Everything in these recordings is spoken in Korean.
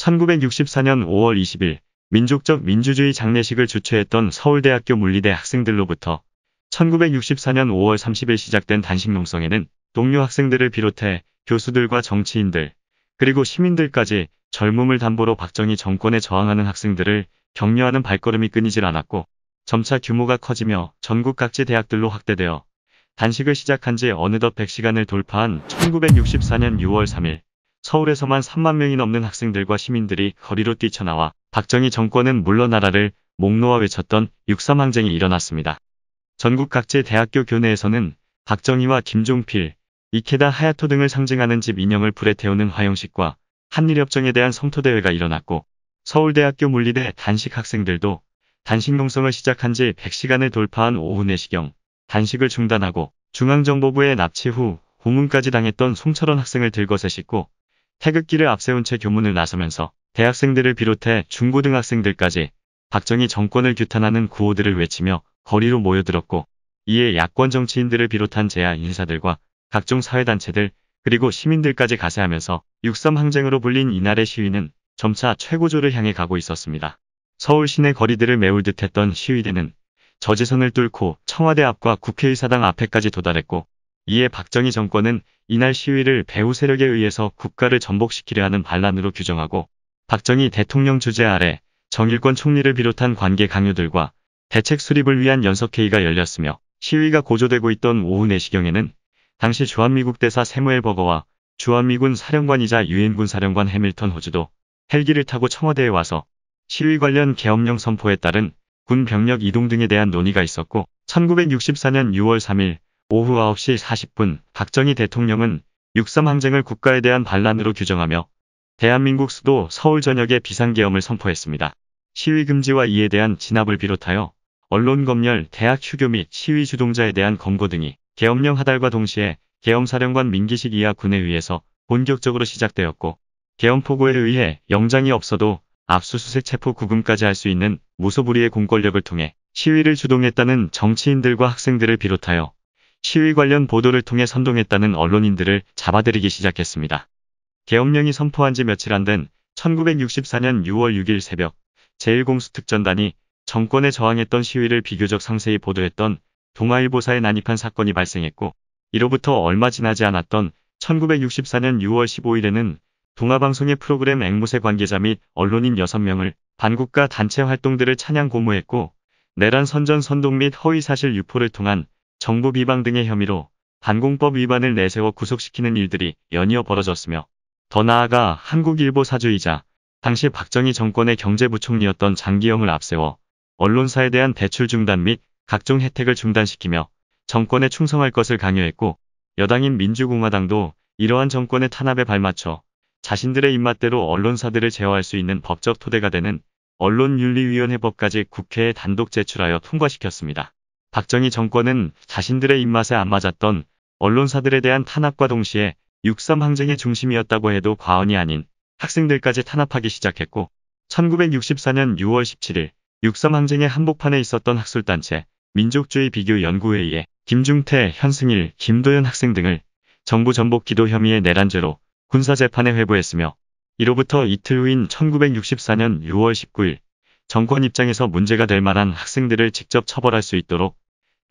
1964년 5월 20일 민족적 민주주의 장례식을 주최했던 서울대학교 물리대 학생들로부터 1964년 5월 30일 시작된 단식 농성에는 동료 학생들을 비롯해 교수들과 정치인들 그리고 시민들까지 젊음을 담보로 박정희 정권에 저항하는 학생들을 격려하는 발걸음이 끊이질 않았고 점차 규모가 커지며 전국 각지 대학들로 확대되어 단식을 시작한 지 어느덧 100시간을 돌파한 1964년 6월 3일 서울에서만 3만 명이 넘는 학생들과 시민들이 거리로 뛰쳐나와 박정희 정권은 물러나라를 목놓아 외쳤던 육3항쟁이 일어났습니다. 전국 각지의 대학교 교내에서는 박정희와 김종필, 이케다 하야토 등을 상징하는 집 인형을 불에 태우는 화형식과 한일협정에 대한 성토대회가 일어났고 서울대학교 물리대 단식 학생들도 단식 농성을 시작한 지 100시간을 돌파한 오후 4시경 단식을 중단하고 중앙정보부에 납치 후 고문까지 당했던 송철원 학생을 들것에 싣고 태극기를 앞세운 채 교문을 나서면서 대학생들을 비롯해 중고등학생들까지 박정희 정권을 규탄하는 구호들을 외치며 거리로 모여들었고 이에 야권 정치인들을 비롯한 제야 인사들과 각종 사회단체들 그리고 시민들까지 가세하면서 6.3 항쟁으로 불린 이날의 시위는 점차 최고조를 향해 가고 있었습니다. 서울 시내 거리들을 메울 듯했던 시위대는 저지선을 뚫고 청와대 앞과 국회의사당 앞에까지 도달했고 이에 박정희 정권은 이날 시위를 배후 세력에 의해서 국가를 전복시키려 하는 반란으로 규정하고 박정희 대통령 주재 아래 정일권 총리를 비롯한 관계 강요들과 대책 수립을 위한 연석회의가 열렸으며 시위가 고조되고 있던 오후 4시경에는 당시 주한미국 대사 세무엘 버거와 주한미군 사령관이자 유엔군 사령관 해밀턴 호주도 헬기를 타고 청와대에 와서 시위 관련 계엄령 선포에 따른 군 병력 이동 등에 대한 논의가 있었고 1964년 6월 3일 오후 9시 40분 박정희 대통령은 6.3 항쟁을 국가에 대한 반란으로 규정하며 대한민국 수도 서울 전역에 비상계엄을 선포했습니다. 시위 금지와 이에 대한 진압을 비롯하여 언론 검열, 대학 휴교 및 시위 주동자에 대한 검거 등이 계엄령 하달과 동시에 계엄사령관 민기식 이하 군에 의해서 본격적으로 시작되었고 계엄포고에 의해 영장이 없어도 압수수색 체포 구금까지 할 수 있는 무소불위의 공권력을 통해 시위를 주동했다는 정치인들과 학생들을 비롯하여 시위 관련 보도를 통해 선동했다는 언론인들을 잡아들이기 시작했습니다. 계엄령이 선포한 지 며칠 안 된 1964년 6월 6일 새벽 제1공수특전단이 정권에 저항했던 시위를 비교적 상세히 보도했던 동아일보사에 난입한 사건이 발생했고 이로부터 얼마 지나지 않았던 1964년 6월 15일에는 동아방송의 프로그램 앵무새 관계자 및 언론인 6명을 반국가 단체 활동들을 찬양 고무했고 내란 선전 선동 및 허위사실 유포를 통한 정부 비방 등의 혐의로 반공법 위반을 내세워 구속시키는 일들이 연이어 벌어졌으며 더 나아가 한국일보 사주이자 당시 박정희 정권의 경제부총리였던 장기영을 앞세워 언론사에 대한 대출 중단 및 각종 혜택을 중단시키며 정권에 충성할 것을 강요했고 여당인 민주공화당도 이러한 정권의 탄압에 발맞춰 자신들의 입맛대로 언론사들을 제어할 수 있는 법적 토대가 되는 언론윤리위원회법까지 국회에 단독 제출하여 통과시켰습니다. 박정희 정권은 자신들의 입맛에 안 맞았던 언론사들에 대한 탄압과 동시에 6.3 항쟁의 중심이었다고 해도 과언이 아닌 학생들까지 탄압하기 시작했고 1964년 6월 17일 6.3 항쟁의 한복판에 있었던 학술단체 민족주의 비교 연구회의에 김중태, 현승일, 김도현 학생 등을 정부 전복 기도 혐의의 내란죄로 군사재판에 회부했으며 이로부터 이틀 후인 1964년 6월 19일 정권 입장에서 문제가 될 만한 학생들을 직접 처벌할 수 있도록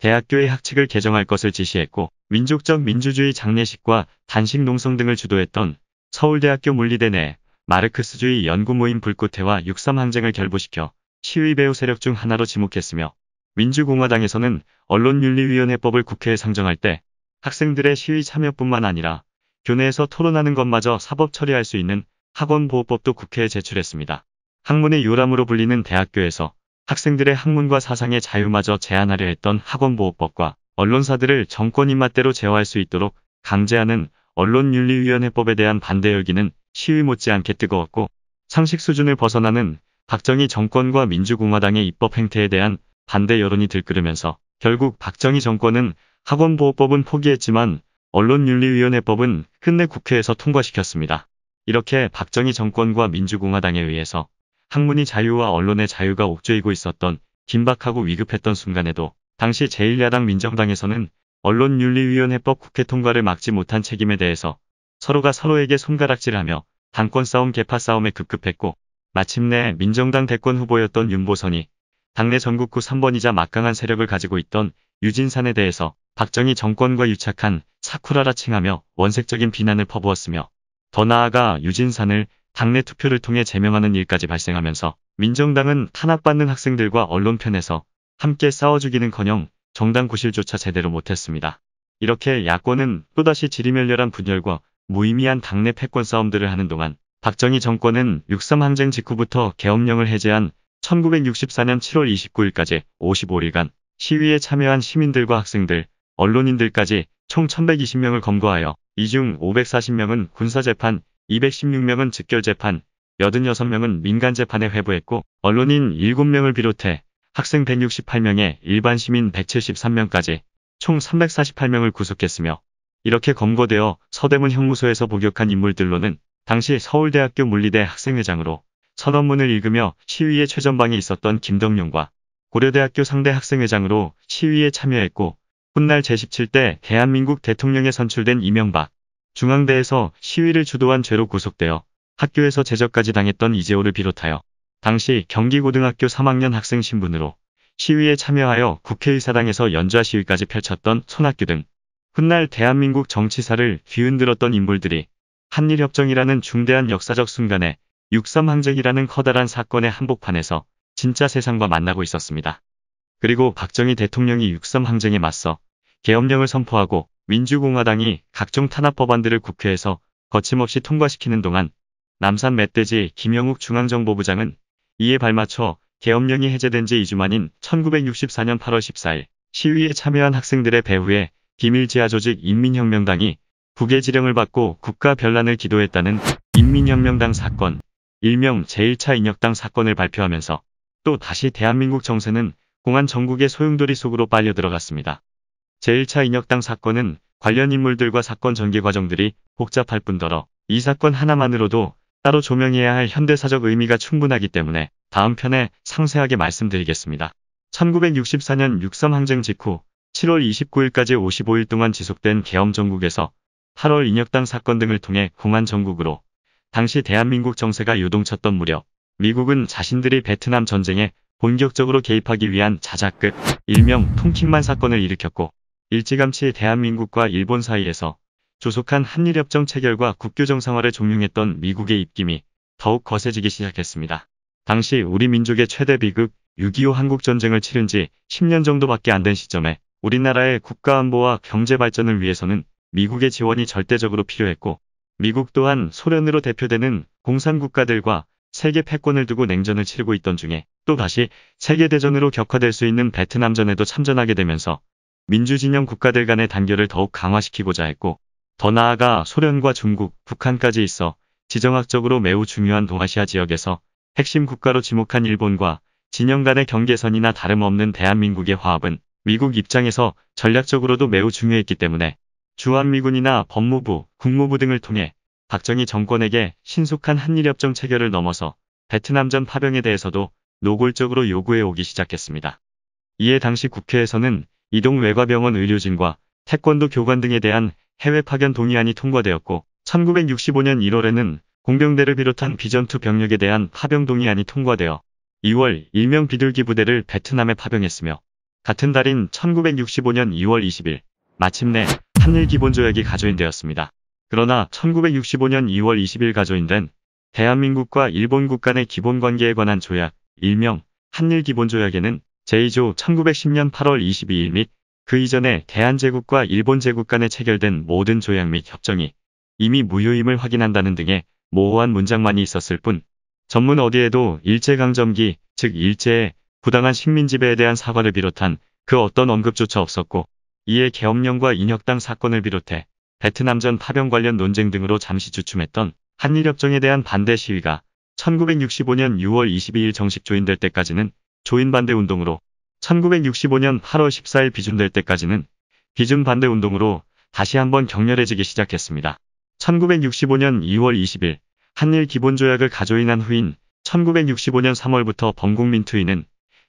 대학교의 학칙을 개정할 것을 지시했고 민족적 민주주의 장례식과 단식 농성 등을 주도했던 서울대학교 물리대 내 마르크스주의 연구 모임 불꽃회와 6.3항쟁을 결부시켜 시위 배후 세력 중 하나로 지목했으며 민주공화당에서는 언론윤리위원회법을 국회에 상정할 때 학생들의 시위 참여뿐만 아니라 교내에서 토론하는 것마저 사법 처리할 수 있는 학원보호법도 국회에 제출했습니다. 학문의 요람으로 불리는 대학교에서 학생들의 학문과 사상의 자유마저 제한하려 했던 학원보호법과 언론사들을 정권 입맛대로 제어할 수 있도록 강제하는 언론윤리위원회법에 대한 반대 열기는 시위 못지않게 뜨거웠고 상식 수준을 벗어나는 박정희 정권과 민주공화당의 입법 행태에 대한 반대 여론이 들끓으면서 결국 박정희 정권은 학원보호법은 포기했지만 언론윤리위원회법은 끝내 국회에서 통과시켰습니다. 이렇게 박정희 정권과 민주공화당에 의해서 학문이 자유와 언론의 자유가 옥죄이고 있었던 긴박하고 위급했던 순간에도 당시 제1야당 민정당에서는 언론윤리위원회법 국회 통과를 막지 못한 책임에 대해서 서로가 서로에게 손가락질하며 당권 싸움 개파 싸움에 급급했고 마침내 민정당 대권 후보였던 윤보선이 당내 전국구 3번이자 막강한 세력을 가지고 있던 유진산에 대해서 박정희 정권과 유착한 사쿠라라 칭하며 원색적인 비난을 퍼부었으며 더 나아가 유진산을 당내 투표를 통해 제명하는 일까지 발생하면서 민정당은 탄압받는 학생들과 언론 편에서 함께 싸워주기는커녕 정당 구실조차 제대로 못했습니다. 이렇게 야권은 또다시 지리멸렬한 분열과 무의미한 당내 패권 싸움들을 하는 동안 박정희 정권은 6.3항쟁 직후부터 계엄령을 해제한 1964년 7월 29일까지 55일간 시위에 참여한 시민들과 학생들, 언론인들까지 총 1120명을 검거하여 이 중 540명은 군사재판, 216명은 즉결 재판, 86명은 민간 재판에 회부했고 언론인 7명을 비롯해 학생 168명에 일반 시민 173명까지 총 348명을 구속했으며 이렇게 검거되어 서대문 형무소에서 복역한 인물들로는 당시 서울대학교 물리대 학생회장으로 선언문을 읽으며 시위의 최전방에 있었던 김덕룡과 고려대학교 상대 학생회장으로 시위에 참여했고 훗날 제17대 대한민국 대통령에 선출된 이명박, 중앙대에서 시위를 주도한 죄로 구속되어 학교에서 제적까지 당했던 이재호를 비롯하여 당시 경기고등학교 3학년 학생 신분으로 시위에 참여하여 국회의사당에서 연좌 시위까지 펼쳤던 손학규 등 훗날 대한민국 정치사를 뒤흔들었던 인물들이 한일협정이라는 중대한 역사적 순간에 63항쟁이라는 커다란 사건의 한복판에서 진짜 세상과 만나고 있었습니다. 그리고 박정희 대통령이 63항쟁에 맞서 계엄령을 선포하고 민주공화당이 각종 탄압 법안들을 국회에서 거침없이 통과시키는 동안 남산 멧돼지 김영욱 중앙정보부장은 이에 발맞춰 계엄령이 해제된 지 2주 만인 1964년 8월 14일 시위에 참여한 학생들의 배후에 비밀지하조직 인민혁명당이 국외 지령을 받고 국가 변란을 기도했다는 인민혁명당 사건, 일명 제1차 인혁당 사건을 발표하면서 또 다시 대한민국 정세는 공안 전국의 소용돌이 속으로 빨려 들어갔습니다. 제1차 인혁당 사건은 관련 인물들과 사건 전개 과정들이 복잡할 뿐더러 이 사건 하나만으로도 따로 조명해야 할 현대사적 의미가 충분하기 때문에 다음 편에 상세하게 말씀드리겠습니다. 1964년 6.3항쟁 직후 7월 29일까지 55일 동안 지속된 계엄 전국에서 8월 인혁당 사건 등을 통해 공안 전국으로 당시 대한민국 정세가 요동쳤던 무렵 미국은 자신들이 베트남 전쟁에 본격적으로 개입하기 위한 자작극 일명 통킹만 사건을 일으켰고 일찌감치 대한민국과 일본 사이에서 조속한 한일협정 체결과 국교 정상화를 종용했던 미국의 입김이 더욱 거세지기 시작했습니다. 당시 우리 민족의 최대 비극 6.25 한국전쟁을 치른 지 10년 정도밖에 안 된 시점에 우리나라의 국가안보와 경제발전을 위해서는 미국의 지원이 절대적으로 필요했고 미국 또한 소련으로 대표되는 공산국가들과 세계 패권을 두고 냉전을 치르고 있던 중에 또다시 세계대전으로 격화될 수 있는 베트남전에도 참전하게 되면서 민주진영 국가들 간의 단결을 더욱 강화시키고자 했고 더 나아가 소련과 중국, 북한까지 있어 지정학적으로 매우 중요한 동아시아 지역에서 핵심 국가로 지목한 일본과 진영 간의 경계선이나 다름없는 대한민국의 화합은 미국 입장에서 전략적으로도 매우 중요했기 때문에 주한미군이나 법무부, 국무부 등을 통해 박정희 정권에게 신속한 한일협정 체결을 넘어서 베트남전 파병에 대해서도 노골적으로 요구해 오기 시작했습니다. 이에 당시 국회에서는 이동 외과병원 의료진과 태권도 교관 등에 대한 해외 파견 동의안이 통과되었고 1965년 1월에는 공병대를 비롯한 비전투 병력에 대한 파병 동의안이 통과되어 2월 일명 비둘기 부대를 베트남에 파병했으며 같은 달인 1965년 2월 20일 마침내 한일 기본조약이 가조인되었습니다. 그러나 1965년 2월 20일 가조인된 대한민국과 일본국 간의 기본관계에 관한 조약, 일명 한일 기본조약에는 제2조 1910년 8월 22일 및 그 이전에 대한제국과 일본 제국 간에 체결된 모든 조약 및 협정이 이미 무효임을 확인한다는 등의 모호한 문장만이 있었을 뿐 전문 어디에도 일제강점기 즉 일제의 부당한 식민지배에 대한 사과를 비롯한 그 어떤 언급조차 없었고 이에 계엄령과 인혁당 사건을 비롯해 베트남전 파병 관련 논쟁 등으로 잠시 주춤했던 한일협정에 대한 반대 시위가 1965년 6월 22일 정식 조인될 때까지는 조인반대 운동으로 1965년 8월 14일 비준될 때까지는 비준반대 운동으로 다시 한번 격렬해지기 시작했습니다. 1965년 2월 20일 한일 기본조약을 가조인한 후인 1965년 3월부터 범국민 투인은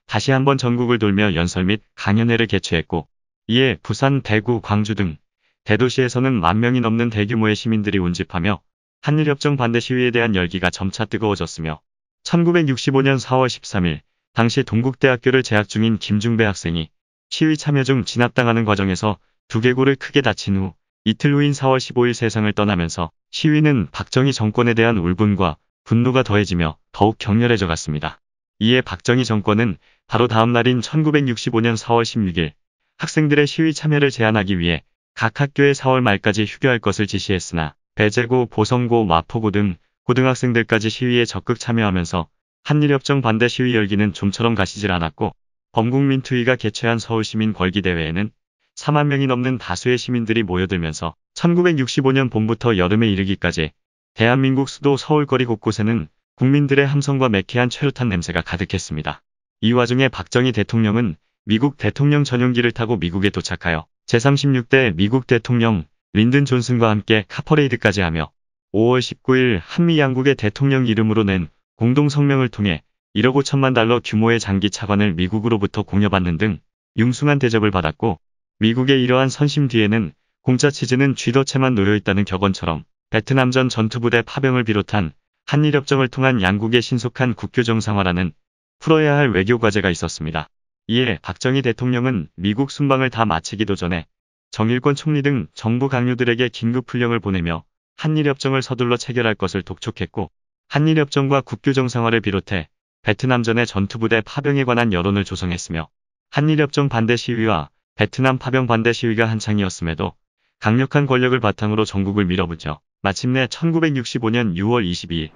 다시 한번 전국을 돌며 연설 및 강연회를 개최했고 이에 부산, 대구, 광주 등 대도시에서는 만 명이 넘는 대규모의 시민들이 운집하며 한일협정 반대 시위에 대한 열기가 점차 뜨거워졌으며 1965년 4월 13일 당시 동국대학교를 재학 중인 김중배 학생이 시위 참여 중 진압당하는 과정에서 두개골을 크게 다친 후 이틀 후인 4월 15일 세상을 떠나면서 시위는 박정희 정권에 대한 울분과 분노가 더해지며 더욱 격렬해져 갔습니다. 이에 박정희 정권은 바로 다음 날인 1965년 4월 16일 학생들의 시위 참여를 제한하기 위해 각학교의 4월 말까지 휴교할 것을 지시했으나 배재고 보성고, 마포고 등 고등학생들까지 시위에 적극 참여하면서 한일협정 반대 시위 열기는 좀처럼 가시질 않았고 범국민 투위가 개최한 서울시민 걸기대회에는 4만 명이 넘는 다수의 시민들이 모여들면서 1965년 봄부터 여름에 이르기까지 대한민국 수도 서울거리 곳곳에는 국민들의 함성과 매캐한 최루탄 냄새가 가득했습니다. 이 와중에 박정희 대통령은 미국 대통령 전용기를 타고 미국에 도착하여 제36대 미국 대통령 린든 존슨과 함께 카퍼레이드까지 하며 5월 19일 한미 양국의 대통령 이름으로 낸 공동성명을 통해 1억 5천만 달러 규모의 장기 차관을 미국으로부터 공여받는 등 융숭한 대접을 받았고 미국의 이러한 선심 뒤에는 공짜 치즈는 쥐덫에만 놓여있다는 격언처럼 베트남전 전투부대 파병을 비롯한 한일협정을 통한 양국의 신속한 국교 정상화라는 풀어야 할 외교 과제가 있었습니다. 이에 박정희 대통령은 미국 순방을 다 마치기도 전에 정일권 총리 등 정부 강요들에게 긴급 훈령을 보내며 한일협정을 서둘러 체결할 것을 독촉했고 한일협정과 국교 정상화를 비롯해 베트남전의 전투부대 파병에 관한 여론을 조성했으며 한일협정 반대 시위와 베트남 파병 반대 시위가 한창이었음에도 강력한 권력을 바탕으로 전국을 밀어붙여 마침내 1965년 6월 22일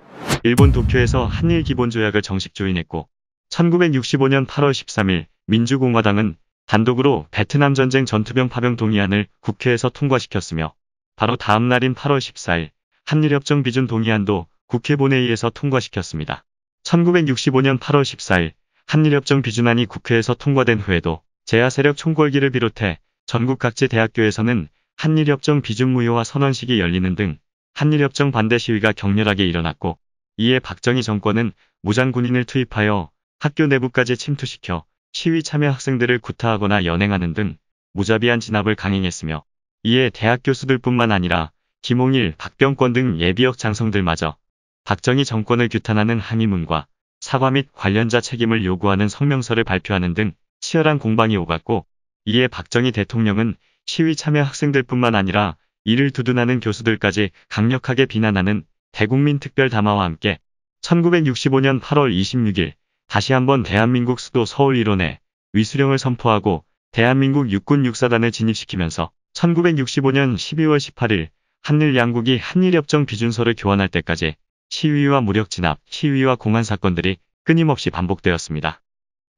일본 도쿄에서 한일 기본조약을 정식 조인했고 1965년 8월 13일 민주공화당은 단독으로 베트남 전쟁 전투병 파병 동의안을 국회에서 통과시켰으며 바로 다음 날인 8월 14일 한일협정 비준 동의안도 국회 본회의에서 통과시켰습니다. 1965년 8월 14일 한일협정 비준안이 국회에서 통과된 후에도 제야세력 총궐기를 비롯해 전국 각지 대학교에서는 한일협정 비준 무효화 선언식이 열리는 등 한일협정 반대 시위가 격렬하게 일어났고 이에 박정희 정권은 무장군인을 투입하여 학교 내부까지 침투시켜 시위 참여 학생들을 구타하거나 연행하는 등 무자비한 진압을 강행했으며 이에 대학 교수들뿐만 아니라 김홍일, 박병권 등 예비역 장성들마저 박정희 정권을 규탄하는 항의문과 사과 및 관련자 책임을 요구하는 성명서를 발표하는 등 치열한 공방이 오갔고 이에 박정희 대통령은 시위 참여 학생들뿐만 아니라 이를 두둔하는 교수들까지 강력하게 비난하는 대국민 특별 담화와 함께 1965년 8월 26일 다시 한번 대한민국 수도 서울 일원에 위수령을 선포하고 대한민국 육군 육사단을 진입시키면서 1965년 12월 18일 한일 양국이 한일 협정 비준서를 교환할 때까지 시위와 무력 진압, 시위와 공안 사건들이 끊임없이 반복되었습니다.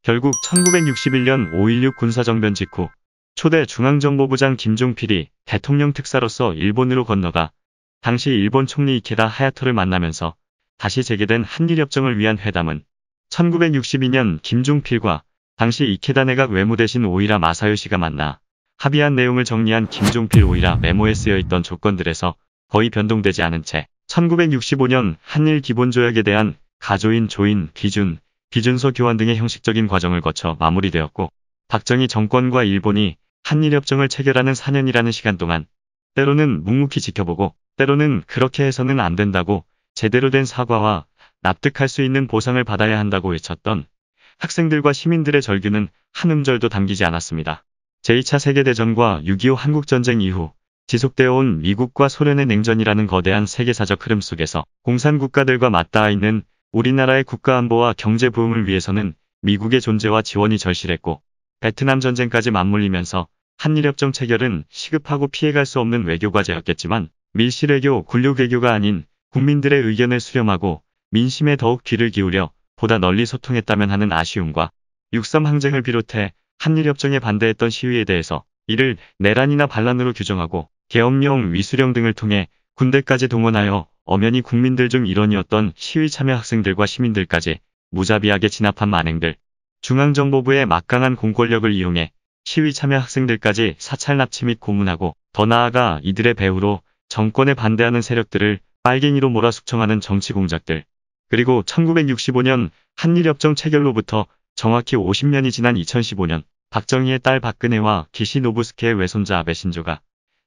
결국 1961년 5.16 군사정변 직후 초대 중앙정보부장 김종필이 대통령 특사로서 일본으로 건너가 당시 일본 총리 이케다 하야토를 만나면서 다시 재개된 한일협정을 위한 회담은 1962년 김종필과 당시 이케다 내각 외무대신 오이라 마사요시가 만나 합의한 내용을 정리한 김종필 오이라 메모에 쓰여있던 조건들에서 거의 변동되지 않은 채 1965년 한일 기본조약에 대한 가조인 조인 기준, 기준서 교환 등의 형식적인 과정을 거쳐 마무리되었고 박정희 정권과 일본이 한일협정을 체결하는 4년이라는 시간 동안 때로는 묵묵히 지켜보고 때로는 그렇게 해서는 안 된다고 제대로 된 사과와 납득할 수 있는 보상을 받아야 한다고 외쳤던 학생들과 시민들의 절규는 한 음절도 담기지 않았습니다. 제2차 세계대전과 6.25 한국전쟁 이후 지속되어 온 미국과 소련의 냉전이라는 거대한 세계사적 흐름 속에서 공산국가들과 맞닿아 있는 우리나라의 국가안보와 경제부흥을 위해서는 미국의 존재와 지원이 절실했고 베트남 전쟁까지 맞물리면서 한일협정 체결은 시급하고 피해갈 수 없는 외교과제였겠지만 밀실외교, 군료외교가 아닌 국민들의 의견을 수렴하고 민심에 더욱 귀를 기울여 보다 널리 소통했다면 하는 아쉬움과 6.3항쟁을 비롯해 한일협정에 반대했던 시위에 대해서 이를 내란이나 반란으로 규정하고 계엄령 위수령 등을 통해 군대까지 동원하여 엄연히 국민들 중 일원이었던 시위 참여 학생들과 시민들까지 무자비하게 진압한 만행들, 중앙정보부의 막강한 공권력을 이용해 시위 참여 학생들까지 사찰 납치 및 고문하고 더 나아가 이들의 배후로 정권에 반대하는 세력들을 빨갱이로 몰아숙청하는 정치 공작들, 그리고 1965년 한일협정 체결로부터 정확히 50년이 지난 2015년 박정희의 딸 박근혜와 기시노부스케의 외손자 아베 신조가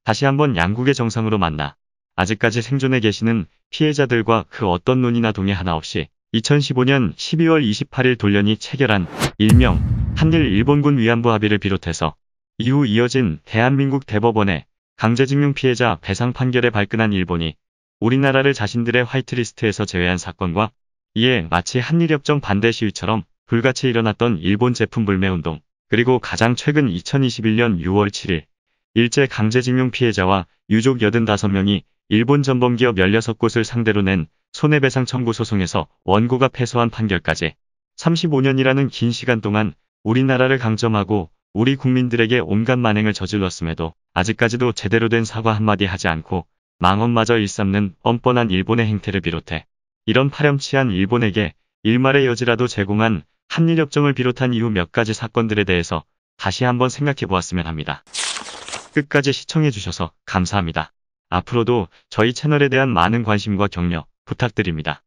다시 한번 양국의 정상으로 만나 아직까지 생존해 계시는 피해자들과 그 어떤 논의나 동의 하나 없이 2015년 12월 28일 돌연이 체결한 일명 한일 일본군 위안부 합의를 비롯해서 이후 이어진 대한민국 대법원의 강제징용 피해자 배상 판결에 발끈한 일본이 우리나라를 자신들의 화이트리스트에서 제외한 사건과 이에 마치 한일협정 반대 시위처럼 불같이 일어났던 일본 제품 불매운동 그리고 가장 최근 2021년 6월 7일 일제 강제징용 피해자와 유족 85명이 일본 전범기업 16곳을 상대로 낸 손해배상 청구 소송에서 원고가 패소한 판결까지 35년이라는 긴 시간 동안 우리나라를 강점하고 우리 국민들에게 온갖 만행을 저질렀음에도 아직까지도 제대로 된 사과 한마디 하지 않고 망언마저 일삼는 뻔뻔한 일본의 행태를 비롯해 이런 파렴치한 일본에게 일말의 여지라도 제공한 한일협정을 비롯한 이후 몇 가지 사건들에 대해서 다시 한번 생각해 보았으면 합니다. 끝까지 시청해주셔서 감사합니다. 앞으로도 저희 채널에 대한 많은 관심과 격려 부탁드립니다.